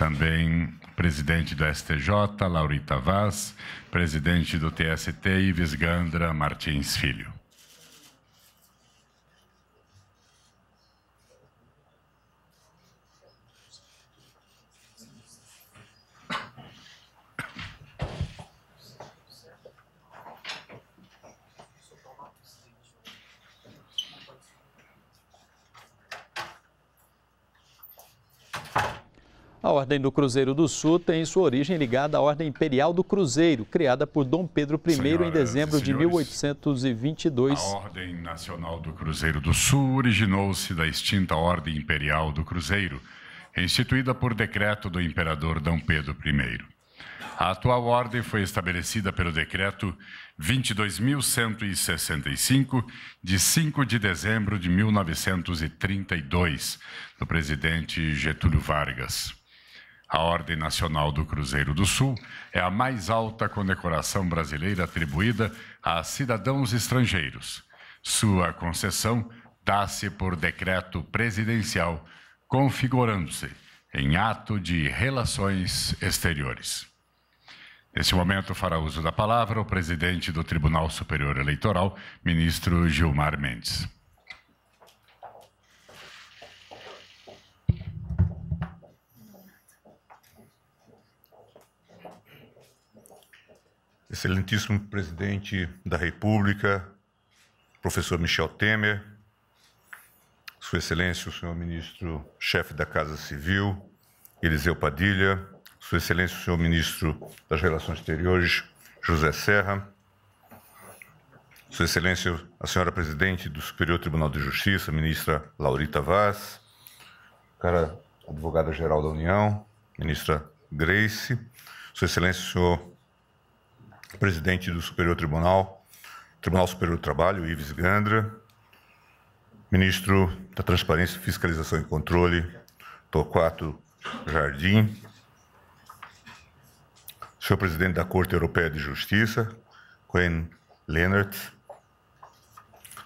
também presidente do STJ, Laurita Vaz, presidente do TST, Ives Gandra Martins Filho. Ordem do Cruzeiro do Sul tem sua origem ligada à Ordem Imperial do Cruzeiro, criada por Dom Pedro I Senhoras em dezembro de 1822. A Ordem Nacional do Cruzeiro do Sul originou-se da extinta Ordem Imperial do Cruzeiro, instituída por decreto do imperador Dom Pedro I. A atual ordem foi estabelecida pelo decreto 22.165, de 5 de dezembro de 1932, do presidente Getúlio Vargas. A Ordem Nacional do Cruzeiro do Sul é a mais alta condecoração brasileira atribuída a cidadãos estrangeiros. Sua concessão dá-se por decreto presidencial, configurando-se em ato de relações exteriores. Neste momento, fará uso da palavra o presidente do Tribunal Superior Eleitoral, ministro Gilmar Mendes. excelentíssimo presidente da República, professor Michel Temer, Sua Excelência o senhor ministro-chefe da Casa Civil, Eliseu Padilha, Sua Excelência o senhor ministro das Relações Exteriores, José Serra, Sua Excelência a senhora presidente do Superior Tribunal de Justiça, ministra Laurita Vaz, cara advogada-geral da União, ministra Grace, Sua Excelência o senhor presidente do Superior Tribunal, Tribunal Superior do Trabalho, Ives Gandra, ministro da Transparência, Fiscalização e Controle, Torquato Jardim, senhor presidente da Corte Europeia de Justiça, Quen Leonard,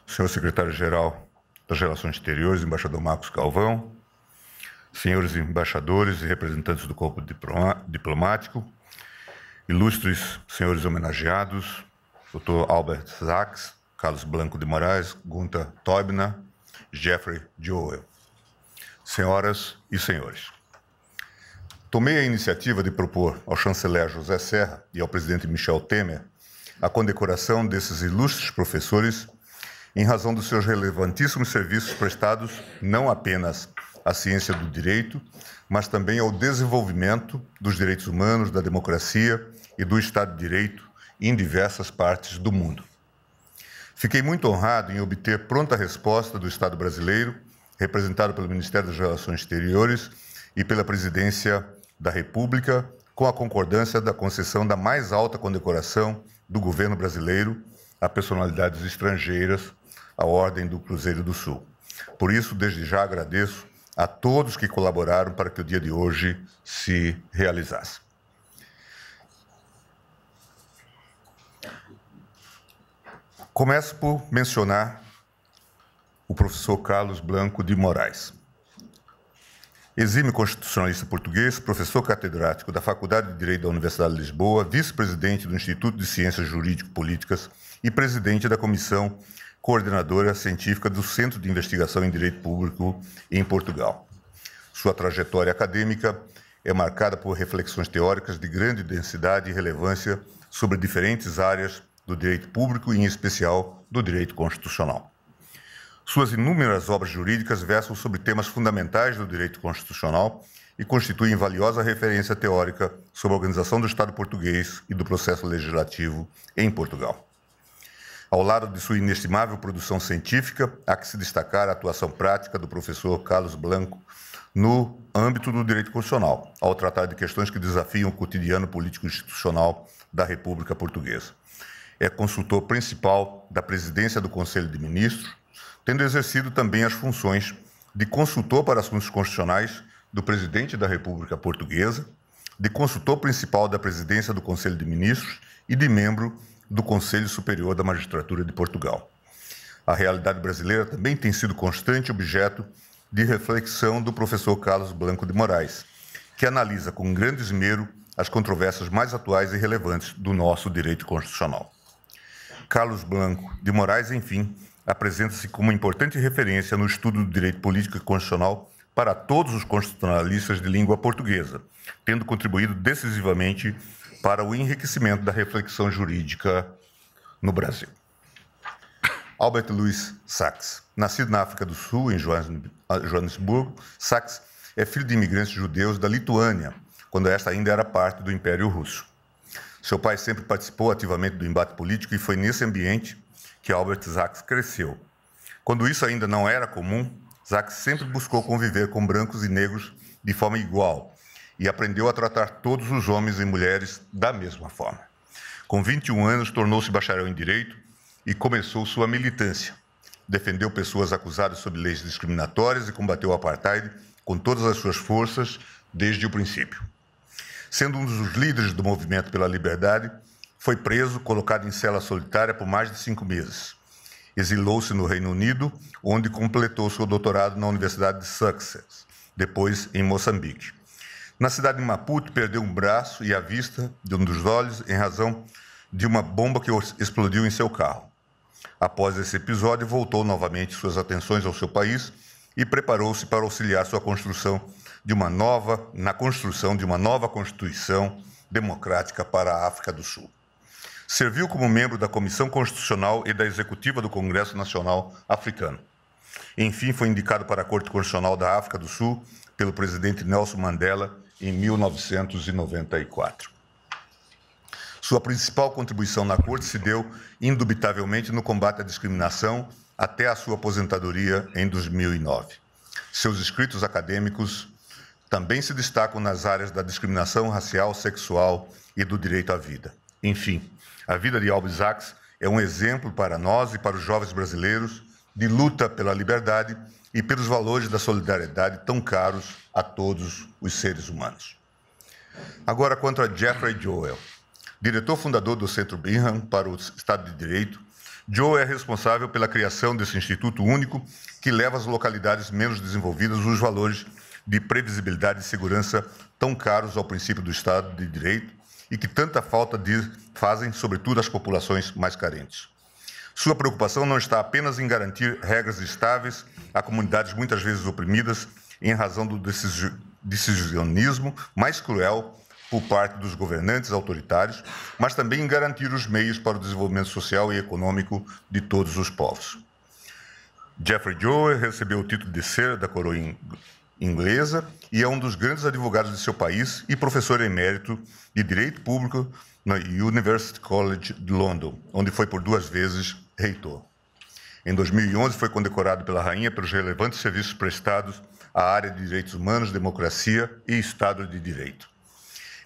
senhor secretário-geral das Relações Exteriores, embaixador Marcos Calvão, senhores embaixadores e representantes do corpo diplomático, Ilustres senhores homenageados, Dr. Albert Sachs, Carlos Blanco de Moraes, Gunta Teubner, Jeffrey Joel. Senhoras e senhores, tomei a iniciativa de propor ao chanceler José Serra e ao presidente Michel Temer a condecoração desses ilustres professores em razão dos seus relevantíssimos serviços prestados não apenas à ciência do direito, mas também ao desenvolvimento dos direitos humanos, da democracia e do Estado de Direito em diversas partes do mundo. Fiquei muito honrado em obter pronta resposta do Estado brasileiro, representado pelo Ministério das Relações Exteriores e pela Presidência da República, com a concordância da concessão da mais alta condecoração do governo brasileiro a personalidades estrangeiras, à Ordem do Cruzeiro do Sul. Por isso, desde já agradeço a todos que colaboraram para que o dia de hoje se realizasse. Começo por mencionar o professor Carlos Blanco de Moraes. Exime constitucionalista português, professor catedrático da Faculdade de Direito da Universidade de Lisboa, vice-presidente do Instituto de Ciências Jurídico-Políticas e presidente da Comissão coordenadora científica do Centro de Investigação em Direito Público em Portugal. Sua trajetória acadêmica é marcada por reflexões teóricas de grande densidade e relevância sobre diferentes áreas do direito público e, em especial, do direito constitucional. Suas inúmeras obras jurídicas versam sobre temas fundamentais do direito constitucional e constituem valiosa referência teórica sobre a organização do Estado português e do processo legislativo em Portugal. Ao lado de sua inestimável produção científica, há que se destacar a atuação prática do professor Carlos Blanco no âmbito do direito constitucional, ao tratar de questões que desafiam o cotidiano político-institucional da República Portuguesa. É consultor principal da presidência do Conselho de Ministros, tendo exercido também as funções de consultor para assuntos constitucionais do presidente da República Portuguesa, de consultor principal da presidência do Conselho de Ministros e de membro do Conselho Superior da Magistratura de Portugal. A realidade brasileira também tem sido constante objeto de reflexão do professor Carlos Blanco de Moraes, que analisa com grande esmero as controvérsias mais atuais e relevantes do nosso direito constitucional. Carlos Blanco de Moraes, enfim, apresenta-se como importante referência no estudo do direito político e constitucional para todos os constitucionalistas de língua portuguesa, tendo contribuído decisivamente para o enriquecimento da reflexão jurídica no Brasil. Albert Louis Sachs, nascido na África do Sul, em ah, Joanesburgo, Sachs é filho de imigrantes judeus da Lituânia, quando esta ainda era parte do Império Russo. Seu pai sempre participou ativamente do embate político e foi nesse ambiente que Albert Sachs cresceu. Quando isso ainda não era comum, Sachs sempre buscou conviver com brancos e negros de forma igual, e aprendeu a tratar todos os homens e mulheres da mesma forma. Com 21 anos, tornou-se bacharel em Direito e começou sua militância. Defendeu pessoas acusadas sob leis discriminatórias e combateu o apartheid com todas as suas forças desde o princípio. Sendo um dos líderes do movimento pela liberdade, foi preso, colocado em cela solitária por mais de cinco meses. Exilou-se no Reino Unido, onde completou seu doutorado na Universidade de Sussex, depois em Moçambique. Na cidade de Maputo, perdeu um braço e a vista de um dos olhos em razão de uma bomba que explodiu em seu carro. Após esse episódio, voltou novamente suas atenções ao seu país e preparou-se para auxiliar sua construção de uma nova na construção de uma nova constituição democrática para a África do Sul. Serviu como membro da Comissão Constitucional e da Executiva do Congresso Nacional Africano. Enfim, foi indicado para a Corte Constitucional da África do Sul pelo presidente Nelson Mandela em 1994. Sua principal contribuição na Corte se deu, indubitavelmente, no combate à discriminação até a sua aposentadoria em 2009. Seus escritos acadêmicos também se destacam nas áreas da discriminação racial, sexual e do direito à vida. Enfim, a vida de Alves Isaacs é um exemplo para nós e para os jovens brasileiros de luta pela liberdade e pelos valores da solidariedade tão caros a todos os seres humanos. Agora, quanto a Jeffrey Joel, diretor fundador do Centro Bingham para o Estado de Direito, Joel é responsável pela criação desse instituto único que leva às localidades menos desenvolvidas os valores de previsibilidade e segurança tão caros ao princípio do Estado de Direito e que tanta falta de, fazem, sobretudo, às populações mais carentes. Sua preocupação não está apenas em garantir regras estáveis a comunidades muitas vezes oprimidas em razão do decisionismo mais cruel por parte dos governantes autoritários, mas também em garantir os meios para o desenvolvimento social e econômico de todos os povos. Jeffrey Joe recebeu o título de Ser da Coroa Inglesa e é um dos grandes advogados de seu país e professor emérito de Direito Público na University College de London, onde foi por duas vezes reitor. Em 2011, foi condecorado pela Rainha pelos relevantes serviços prestados à área de direitos humanos, democracia e Estado de Direito.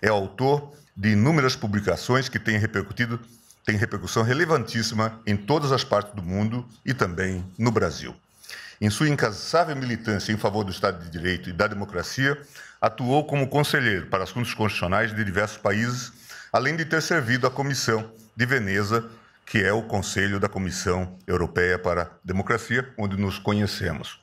É autor de inúmeras publicações que têm repercutido repercussão relevantíssima em todas as partes do mundo e também no Brasil. Em sua incansável militância em favor do Estado de Direito e da democracia, atuou como conselheiro para assuntos constitucionais de diversos países, além de ter servido à Comissão de Veneza que é o Conselho da Comissão Europeia para a Democracia, onde nos conhecemos.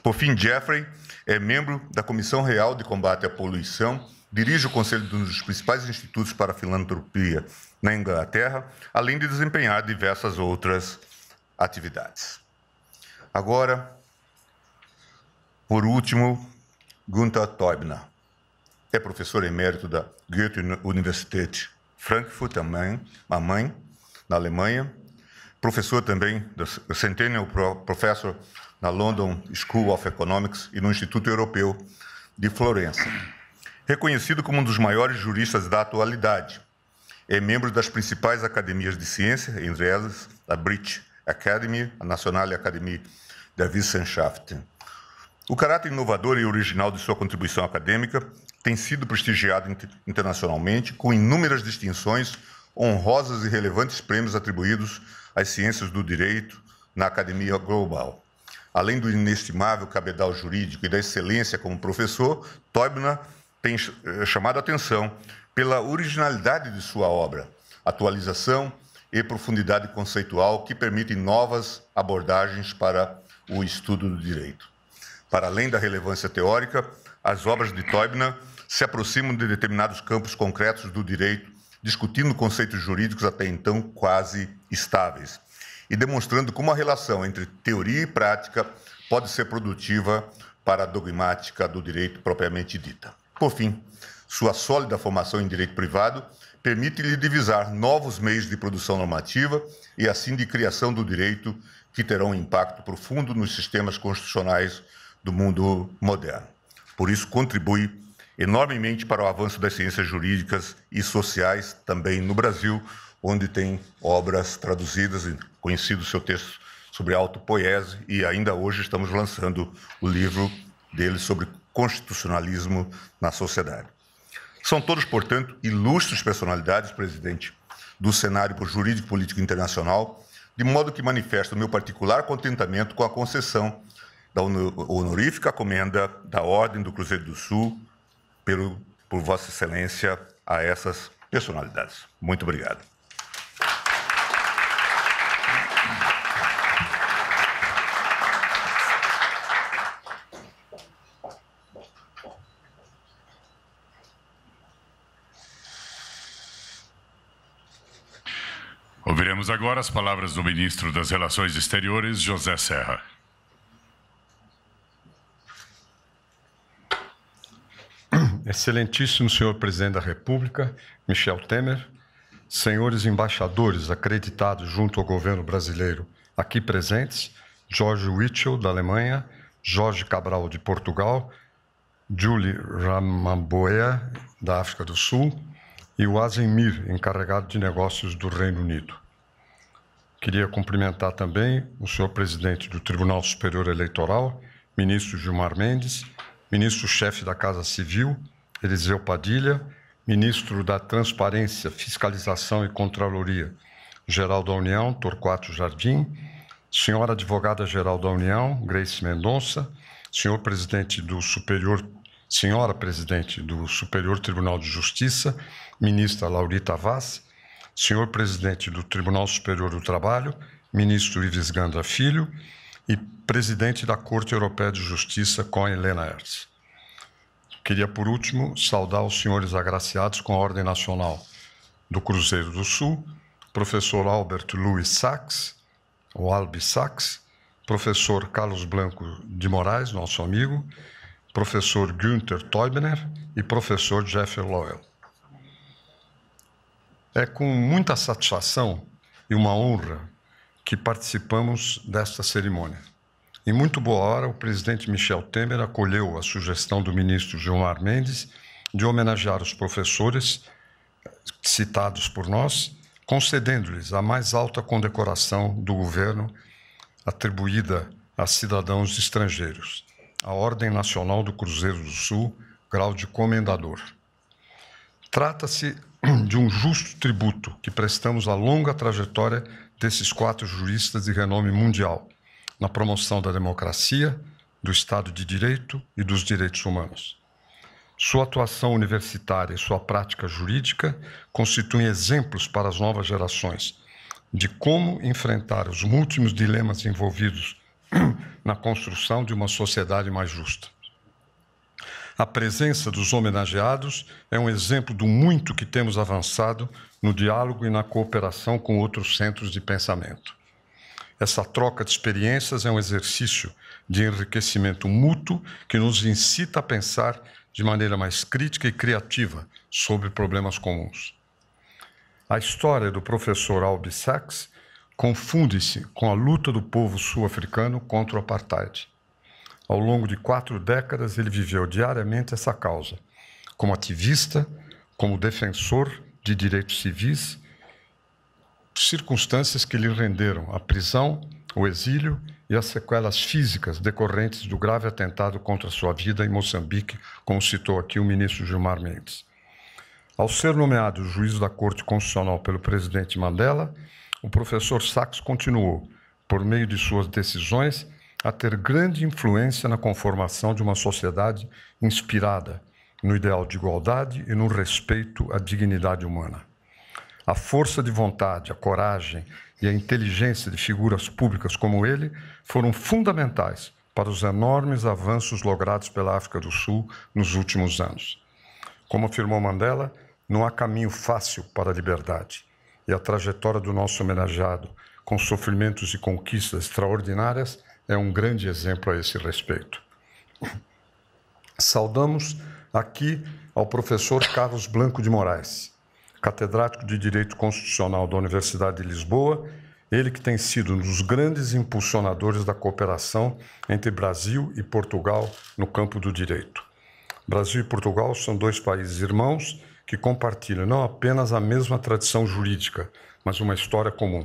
Por fim, Jeffrey é membro da Comissão Real de Combate à Poluição, dirige o conselho de um dos principais institutos para filantropia na Inglaterra, além de desempenhar diversas outras atividades. Agora, por último, Gunther Teubner. É professor emérito da Goethe-Universität Frankfurt, a mãe, a mãe na Alemanha, professor também, Centennial Professor na London School of Economics e no Instituto Europeu de Florença. Reconhecido como um dos maiores juristas da atualidade, é membro das principais academias de ciência, entre elas a British Academy, a Nationale Academie der Wissenschaften. O caráter inovador e original de sua contribuição acadêmica tem sido prestigiado internacionalmente com inúmeras distinções honrosos e relevantes prêmios atribuídos às ciências do direito na Academia Global. Além do inestimável cabedal jurídico e da excelência como professor, Teubner tem eh, chamado a atenção pela originalidade de sua obra, atualização e profundidade conceitual que permitem novas abordagens para o estudo do direito. Para além da relevância teórica, as obras de Teubner se aproximam de determinados campos concretos do direito discutindo conceitos jurídicos até então quase estáveis e demonstrando como a relação entre teoria e prática pode ser produtiva para a dogmática do direito propriamente dita. Por fim, sua sólida formação em direito privado permite-lhe divisar novos meios de produção normativa e, assim, de criação do direito que terão um impacto profundo nos sistemas constitucionais do mundo moderno. Por isso, contribui enormemente para o avanço das ciências jurídicas e sociais também no Brasil, onde tem obras traduzidas, conhecido seu texto sobre autopoiese, e ainda hoje estamos lançando o livro dele sobre constitucionalismo na sociedade. São todos, portanto, ilustres personalidades, presidente, do cenário jurídico político internacional, de modo que manifesta o meu particular contentamento com a concessão da honorífica comenda da Ordem do Cruzeiro do Sul pelo, por Vossa Excelência a essas personalidades. Muito obrigado. Ouviremos agora as palavras do ministro das Relações Exteriores, José Serra. Excelentíssimo senhor presidente da República, Michel Temer, senhores embaixadores acreditados junto ao governo brasileiro aqui presentes, Jorge Witchell, da Alemanha, Jorge Cabral, de Portugal, Julie Ramamboea, da África do Sul, e o Azemir, encarregado de negócios do Reino Unido. Queria cumprimentar também o senhor presidente do Tribunal Superior Eleitoral, ministro Gilmar Mendes, ministro-chefe da Casa Civil, Eliseu Padilha, ministro da Transparência, Fiscalização e Contraloria Geral da União, Torquato Jardim, senhora advogada-geral da União, Grace Mendonça, senhor presidente do Superior, senhora presidente do Superior Tribunal de Justiça, ministra Laurita Vaz, senhor presidente do Tribunal Superior do Trabalho, ministro Ives Gandra Filho, e presidente da Corte Europeia de Justiça, com Helena Hertz. Queria, por último, saudar os senhores agraciados com a Ordem Nacional do Cruzeiro do Sul, professor Albert Louis Sachs, ou Albi Sachs, professor Carlos Blanco de Moraes, nosso amigo, professor Günther Teubner e professor Jeff Lowell. É com muita satisfação e uma honra que participamos desta cerimônia. Em muito boa hora, o presidente Michel Temer acolheu a sugestão do ministro Gilmar Mendes de homenagear os professores citados por nós, concedendo-lhes a mais alta condecoração do governo atribuída a cidadãos estrangeiros, a Ordem Nacional do Cruzeiro do Sul, grau de comendador. Trata-se de um justo tributo que prestamos à longa trajetória desses quatro juristas de renome mundial, na promoção da democracia, do Estado de Direito e dos direitos humanos. Sua atuação universitária e sua prática jurídica constituem exemplos para as novas gerações de como enfrentar os múltiplos dilemas envolvidos na construção de uma sociedade mais justa. A presença dos homenageados é um exemplo do muito que temos avançado no diálogo e na cooperação com outros centros de pensamento. Essa troca de experiências é um exercício de enriquecimento mútuo que nos incita a pensar de maneira mais crítica e criativa sobre problemas comuns. A história do professor Albi Sachs confunde-se com a luta do povo sul-africano contra o apartheid. Ao longo de quatro décadas, ele viveu diariamente essa causa, como ativista, como defensor de direitos civis circunstâncias que lhe renderam a prisão, o exílio e as sequelas físicas decorrentes do grave atentado contra sua vida em Moçambique, como citou aqui o ministro Gilmar Mendes. Ao ser nomeado juiz da Corte Constitucional pelo presidente Mandela, o professor Sachs continuou, por meio de suas decisões, a ter grande influência na conformação de uma sociedade inspirada no ideal de igualdade e no respeito à dignidade humana. A força de vontade, a coragem e a inteligência de figuras públicas como ele foram fundamentais para os enormes avanços logrados pela África do Sul nos últimos anos. Como afirmou Mandela, não há caminho fácil para a liberdade. E a trajetória do nosso homenageado, com sofrimentos e conquistas extraordinárias, é um grande exemplo a esse respeito. Saudamos aqui ao professor Carlos Blanco de Moraes catedrático de Direito Constitucional da Universidade de Lisboa, ele que tem sido um dos grandes impulsionadores da cooperação entre Brasil e Portugal no campo do direito. Brasil e Portugal são dois países irmãos que compartilham não apenas a mesma tradição jurídica, mas uma história comum.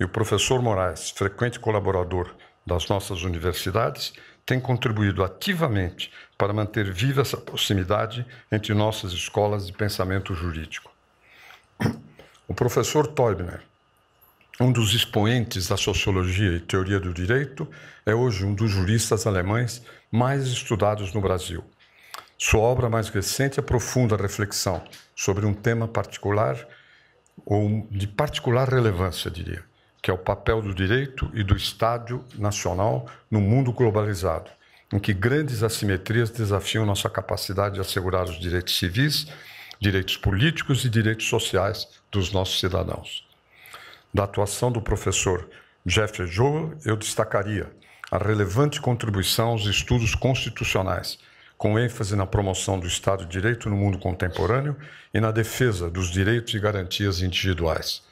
E o professor Moraes, frequente colaborador das nossas universidades, tem contribuído ativamente para manter viva essa proximidade entre nossas escolas de pensamento jurídico. O professor Teubner, um dos expoentes da sociologia e teoria do direito, é hoje um dos juristas alemães mais estudados no Brasil. Sua obra mais recente é profunda reflexão sobre um tema particular, ou de particular relevância, diria, que é o papel do direito e do Estado nacional no mundo globalizado, em que grandes assimetrias desafiam nossa capacidade de assegurar os direitos civis direitos políticos e direitos sociais dos nossos cidadãos. Da atuação do professor Jeffrey Joel, eu destacaria a relevante contribuição aos estudos constitucionais, com ênfase na promoção do Estado de Direito no mundo contemporâneo e na defesa dos direitos e garantias individuais.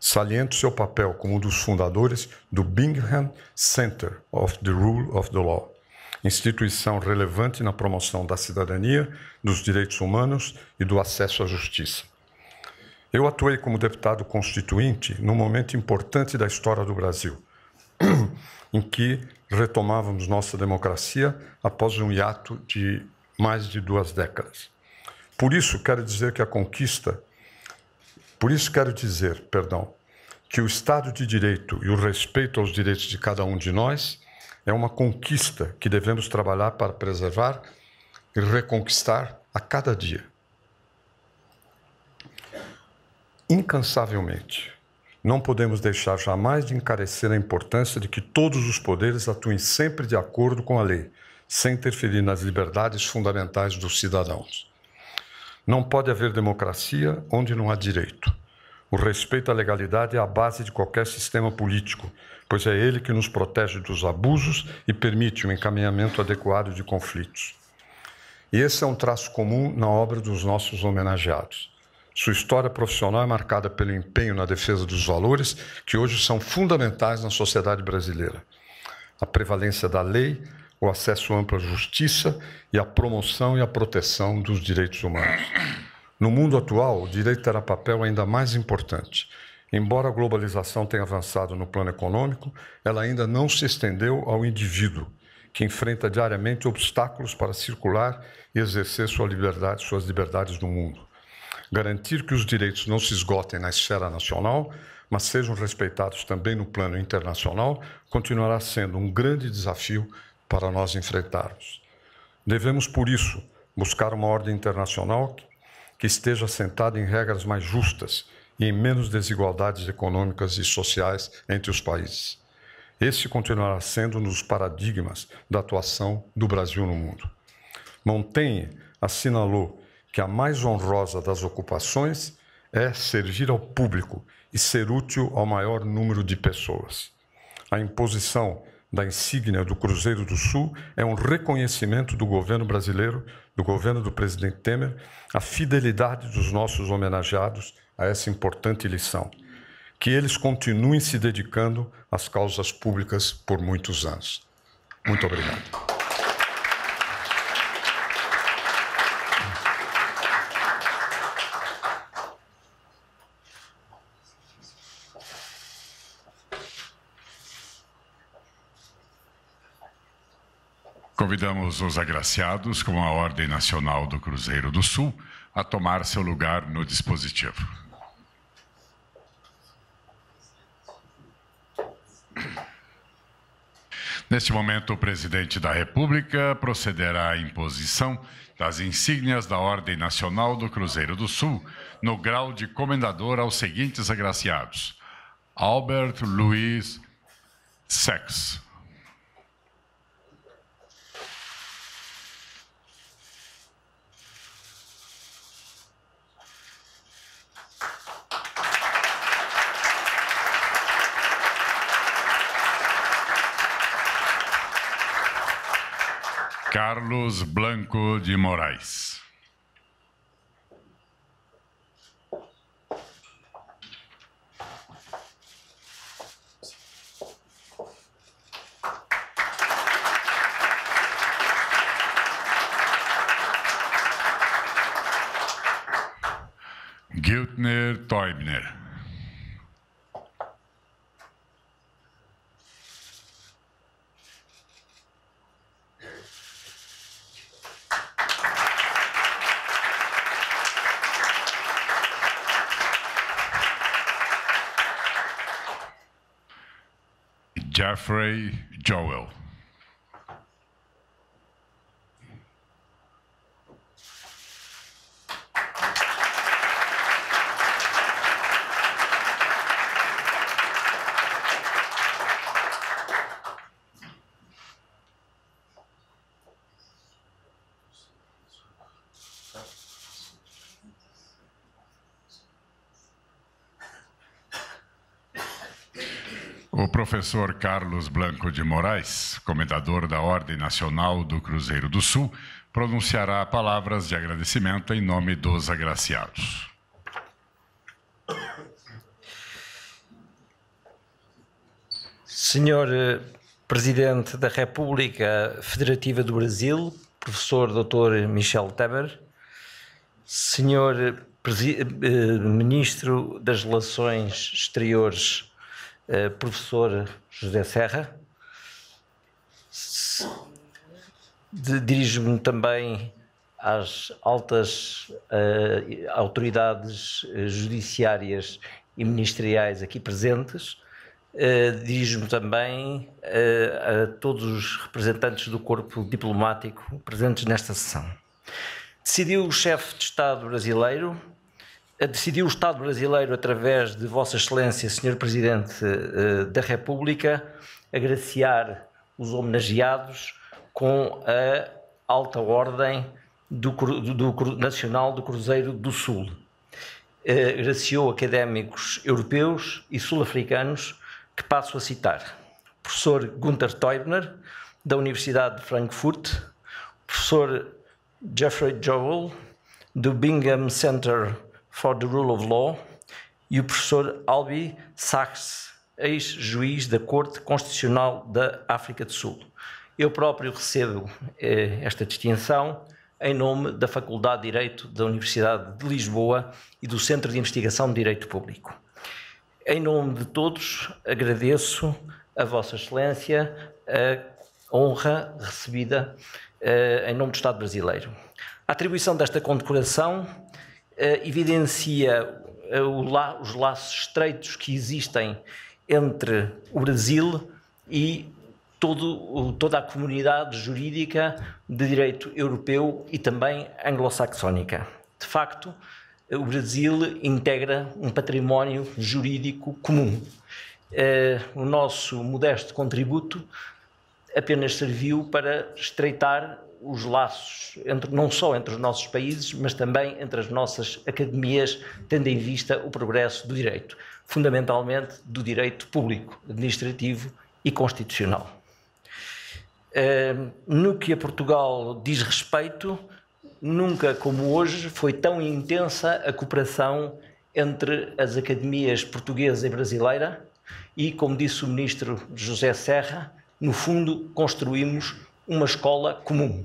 Saliento seu papel como um dos fundadores do Bingham Center of the Rule of the Law, instituição relevante na promoção da cidadania, dos direitos humanos e do acesso à justiça. Eu atuei como deputado constituinte num momento importante da história do Brasil, em que retomávamos nossa democracia após um hiato de mais de duas décadas. Por isso quero dizer que a conquista, por isso quero dizer, perdão, que o Estado de Direito e o respeito aos direitos de cada um de nós é uma conquista que devemos trabalhar para preservar e reconquistar a cada dia. Incansavelmente, não podemos deixar jamais de encarecer a importância de que todos os poderes atuem sempre de acordo com a lei, sem interferir nas liberdades fundamentais dos cidadãos. Não pode haver democracia onde não há direito. O respeito à legalidade é a base de qualquer sistema político, pois é ele que nos protege dos abusos e permite o um encaminhamento adequado de conflitos. E esse é um traço comum na obra dos nossos homenageados. Sua história profissional é marcada pelo empenho na defesa dos valores que hoje são fundamentais na sociedade brasileira. A prevalência da lei, o acesso amplo à justiça e a promoção e a proteção dos direitos humanos. No mundo atual, o direito terá papel ainda mais importante. Embora a globalização tenha avançado no plano econômico, ela ainda não se estendeu ao indivíduo, que enfrenta diariamente obstáculos para circular e exercer sua liberdade, suas liberdades no mundo. Garantir que os direitos não se esgotem na esfera nacional, mas sejam respeitados também no plano internacional, continuará sendo um grande desafio para nós enfrentarmos. Devemos, por isso, buscar uma ordem internacional que esteja assentado em regras mais justas e em menos desigualdades econômicas e sociais entre os países. Esse continuará sendo um dos paradigmas da atuação do Brasil no mundo. Montaigne assinalou que a mais honrosa das ocupações é servir ao público e ser útil ao maior número de pessoas. A imposição da insígnia do Cruzeiro do Sul é um reconhecimento do governo brasileiro do governo do presidente Temer, a fidelidade dos nossos homenageados a essa importante lição. Que eles continuem se dedicando às causas públicas por muitos anos. Muito obrigado. Convidamos os agraciados com a Ordem Nacional do Cruzeiro do Sul a tomar seu lugar no dispositivo. Neste momento, o presidente da República procederá à imposição das insígnias da Ordem Nacional do Cruzeiro do Sul no grau de comendador aos seguintes agraciados: Albert Luiz Sex, Carlos Blanco de Moraes. Giltner Teubner. Afrey Joel. professor Carlos Blanco de Moraes, comendador da Ordem Nacional do Cruzeiro do Sul, pronunciará palavras de agradecimento em nome dos agraciados. Senhor eh, Presidente da República Federativa do Brasil, professor Dr. Michel Temer, Senhor eh, eh, Ministro das Relações Exteriores professor José Serra. Dirijo-me também às altas uh, autoridades eh, judiciárias e ministeriais aqui presentes. Uh, Dirijo-me também uh, a todos os representantes do corpo diplomático presentes nesta sessão. Decidiu o chefe de Estado brasileiro decidiu o Estado brasileiro, através de Vossa Excelência, Senhor Presidente eh, da República, agraciar os homenageados com a alta ordem do, do, do Nacional do Cruzeiro do Sul. Eh, agraciou académicos europeus e sul-africanos, que passo a citar: o professor Gunther Teubner, da Universidade de Frankfurt, o professor Jeffrey Jowell do Bingham Center for the Rule of Law e o professor Albi Sachs, ex-juiz da Corte Constitucional da África do Sul. Eu próprio recebo eh, esta distinção em nome da Faculdade de Direito da Universidade de Lisboa e do Centro de Investigação de Direito Público. Em nome de todos, agradeço a Vossa Excelência a honra recebida eh, em nome do Estado brasileiro. A atribuição desta condecoração eh, evidencia eh, la, os laços estreitos que existem entre o Brasil e todo, toda a comunidade jurídica de direito europeu e também anglo-saxónica. De facto, eh, o Brasil integra um património jurídico comum. O nosso modesto contributo apenas serviu para estreitar os laços, entre, não só entre os nossos países, mas também entre as nossas academias, tendo em vista o progresso do direito, fundamentalmente do direito público, administrativo e constitucional. Eh, no que a Portugal diz respeito, nunca como hoje foi tão intensa a cooperação entre as academias portuguesa e brasileira e, como disse o ministro José Serra, no fundo construímos uma escola comum.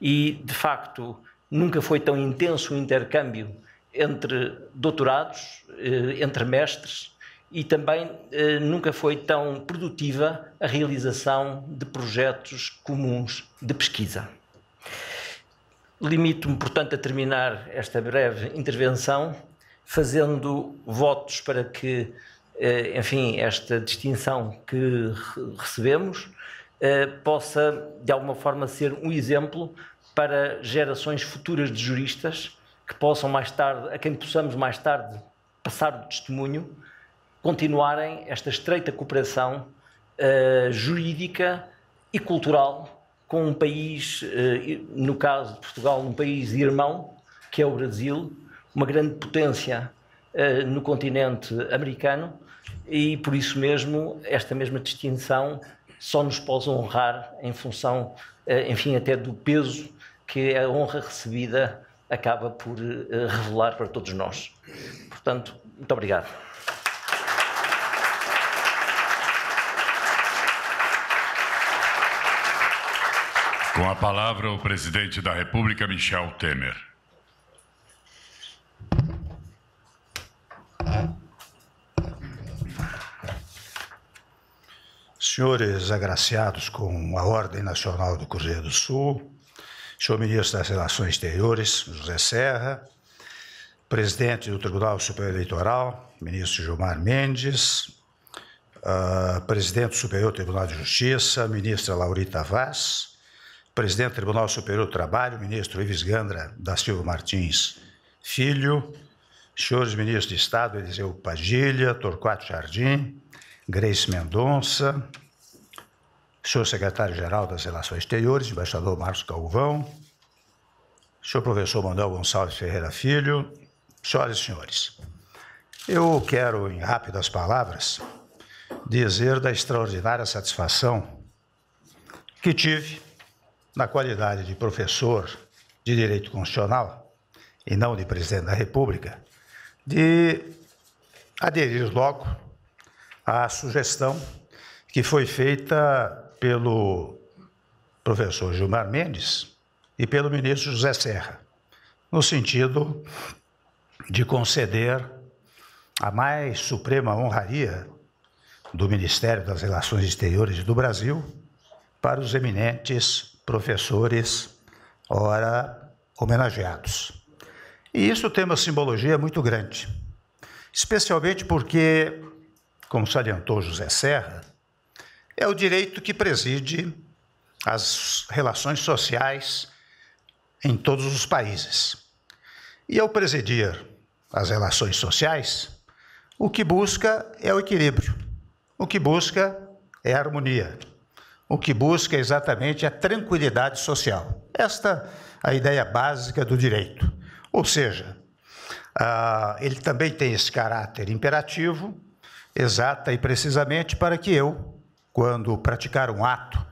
E, de facto, nunca foi tão intenso o intercâmbio entre doutorados, eh, entre mestres, e também eh, nunca foi tão produtiva a realização de projetos comuns de pesquisa. Limito-me, portanto, a terminar esta breve intervenção fazendo votos para que, eh, enfim, esta distinção que recebemos eh, possa, de alguma forma, ser um exemplo para gerações futuras de juristas que possam mais tarde, a quem possamos mais tarde passar o testemunho, continuarem esta estreita cooperação uh, jurídica e cultural com um país, uh, no caso de Portugal, um país irmão, que é o Brasil, uma grande potência uh, no continente americano, e por isso mesmo esta mesma distinção só nos pode honrar em função, eh, enfim, até do peso que a honra recebida acaba por eh, revelar para todos nós. Portanto, muito obrigado. Com a palavra, o presidente da República, Michel Temer. senhores agraciados com a Ordem Nacional do Cruzeiro do Sul, senhor ministro das Relações Exteriores, José Serra, presidente do Tribunal Superior Eleitoral, ministro Gilmar Mendes, uh, presidente do Superior Tribunal de Justiça, ministra Laurita Vaz, presidente do Tribunal Superior do Trabalho, ministro Ives Gandra da Silva Martins Filho, senhores ministros de Estado, Eliseu Padilha, Torquato Jardim, Grace Mendonça, senhor secretário-geral das Relações Exteriores, embaixador Marcos Calvão, senhor professor Manuel Gonçalves Ferreira Filho, senhoras e senhores, eu quero, em rápidas palavras, dizer da extraordinária satisfação que tive na qualidade de professor de Direito Constitucional e não de Presidente da República, de aderir logo à sugestão que foi feita pelo professor Gilmar Mendes e pelo ministro José Serra, no sentido de conceder a mais suprema honraria do Ministério das Relações Exteriores do Brasil para os eminentes professores ora homenageados. E isso tem uma simbologia muito grande, especialmente porque como salientou José Serra, é o direito que preside as relações sociais em todos os países. E ao presidir as relações sociais, o que busca é o equilíbrio, o que busca é a harmonia, o que busca é exatamente a tranquilidade social. Esta é a ideia básica do direito. Ou seja, ah, ele também tem esse caráter imperativo, exata e precisamente para que eu, quando praticar um ato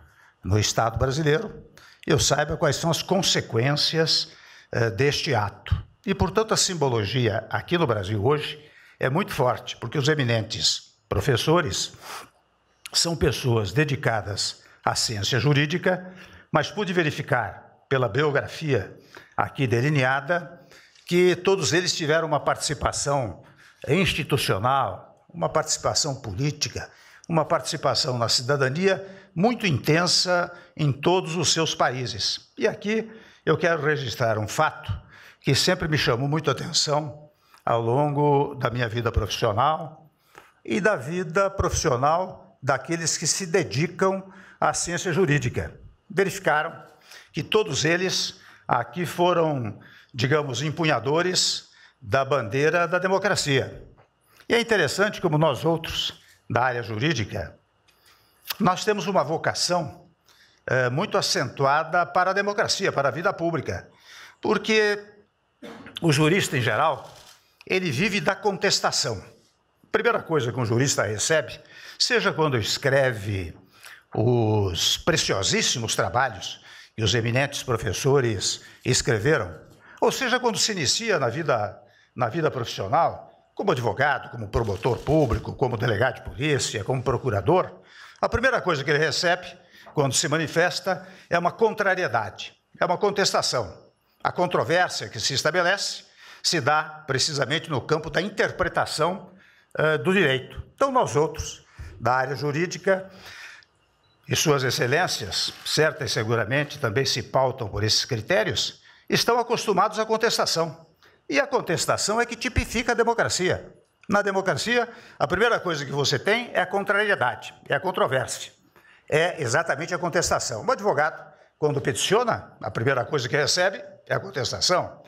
no Estado brasileiro, eu saiba quais são as consequências eh, deste ato. E, portanto, a simbologia aqui no Brasil hoje é muito forte, porque os eminentes professores são pessoas dedicadas à ciência jurídica, mas pude verificar pela biografia aqui delineada que todos eles tiveram uma participação institucional, uma participação política, uma participação na cidadania muito intensa em todos os seus países. E aqui eu quero registrar um fato que sempre me chamou muito a atenção ao longo da minha vida profissional e da vida profissional daqueles que se dedicam à ciência jurídica. Verificaram que todos eles aqui foram, digamos, empunhadores da bandeira da democracia. E é interessante como nós outros da área jurídica, nós temos uma vocação é, muito acentuada para a democracia, para a vida pública, porque o jurista em geral, ele vive da contestação. A primeira coisa que um jurista recebe, seja quando escreve os preciosíssimos trabalhos que os eminentes professores escreveram, ou seja, quando se inicia na vida, na vida profissional, como advogado, como promotor público, como delegado de polícia, como procurador, a primeira coisa que ele recebe quando se manifesta é uma contrariedade, é uma contestação. A controvérsia que se estabelece se dá precisamente no campo da interpretação uh, do direito. Então, nós outros, da área jurídica, e suas excelências, certa e seguramente também se pautam por esses critérios, estão acostumados à contestação. E a contestação é que tipifica a democracia. Na democracia, a primeira coisa que você tem é a contrariedade, é a controvérsia, é exatamente a contestação. Um advogado, quando peticiona, a primeira coisa que recebe é a contestação.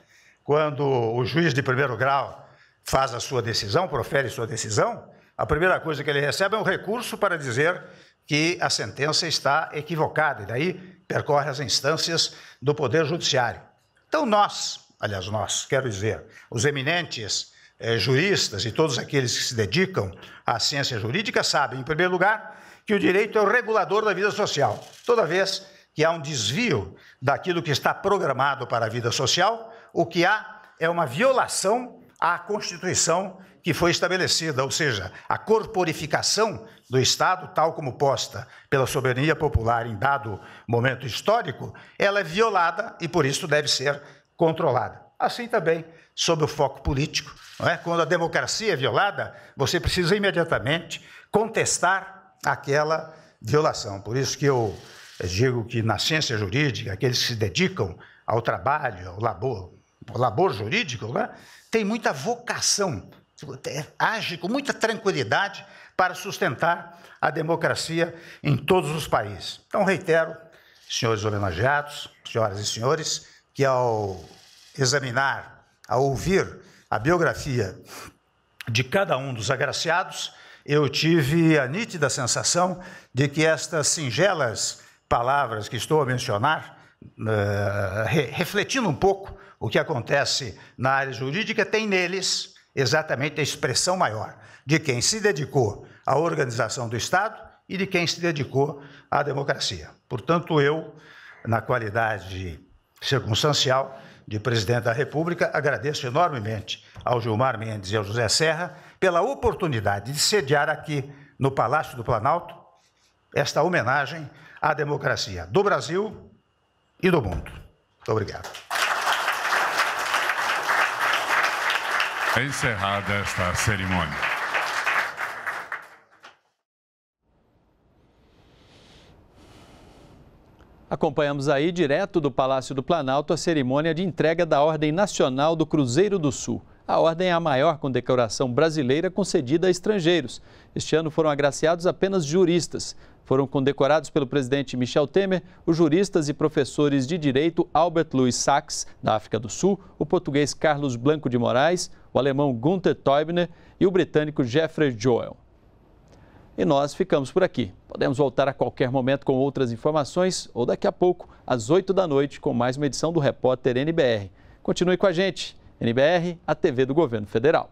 Quando o juiz de primeiro grau faz a sua decisão, profere sua decisão, a primeira coisa que ele recebe é um recurso para dizer que a sentença está equivocada, e daí percorre as instâncias do Poder Judiciário. Então, nós, aliás, nós, quero dizer, os eminentes eh, juristas e todos aqueles que se dedicam à ciência jurídica sabem, em primeiro lugar, que o direito é o regulador da vida social. Toda vez que há um desvio daquilo que está programado para a vida social, o que há é uma violação à Constituição que foi estabelecida, ou seja, a corporificação do Estado, tal como posta pela soberania popular em dado momento histórico, ela é violada e por isso deve ser controlada. Assim também, sob o foco político. É? Quando a democracia é violada, você precisa imediatamente contestar aquela violação. Por isso que eu eh, digo que na ciência jurídica, aqueles que se dedicam ao trabalho, ao labor, ao labor jurídico, né, tem muita vocação, é, age com muita tranquilidade para sustentar a democracia em todos os países. Então, reitero, senhores homenageados, senhoras e senhores, que ao examinar, ao ouvir a biografia de cada um dos agraciados, eu tive a nítida sensação de que estas singelas palavras que estou a mencionar, uh, re refletindo um pouco o que acontece na área jurídica, tem neles exatamente a expressão maior de quem se dedicou à organização do Estado e de quem se dedicou à democracia. Portanto, eu, na qualidade circunstancial de presidente da República, agradeço enormemente ao Gilmar Mendes e ao José Serra pela oportunidade de sediar aqui no Palácio do Planalto esta homenagem à democracia do Brasil e do mundo. Muito obrigado. É encerrada esta cerimônia. Acompanhamos aí, direto do Palácio do Planalto, a cerimônia de entrega da Ordem Nacional do Cruzeiro do Sul. A ordem é a maior condecoração brasileira concedida a estrangeiros. Este ano foram agraciados apenas juristas. Foram condecorados pelo presidente Michel Temer os juristas e professores de direito Albert Louis Sachs, da África do Sul, o português Carlos Blanco de Moraes, o alemão Gunther Teubner e o britânico Jeffrey Joel. E nós ficamos por aqui. Podemos voltar a qualquer momento com outras informações ou daqui a pouco, às 8 da noite, com mais uma edição do Repórter NBR. Continue com a gente. NBR, a TV do Governo Federal.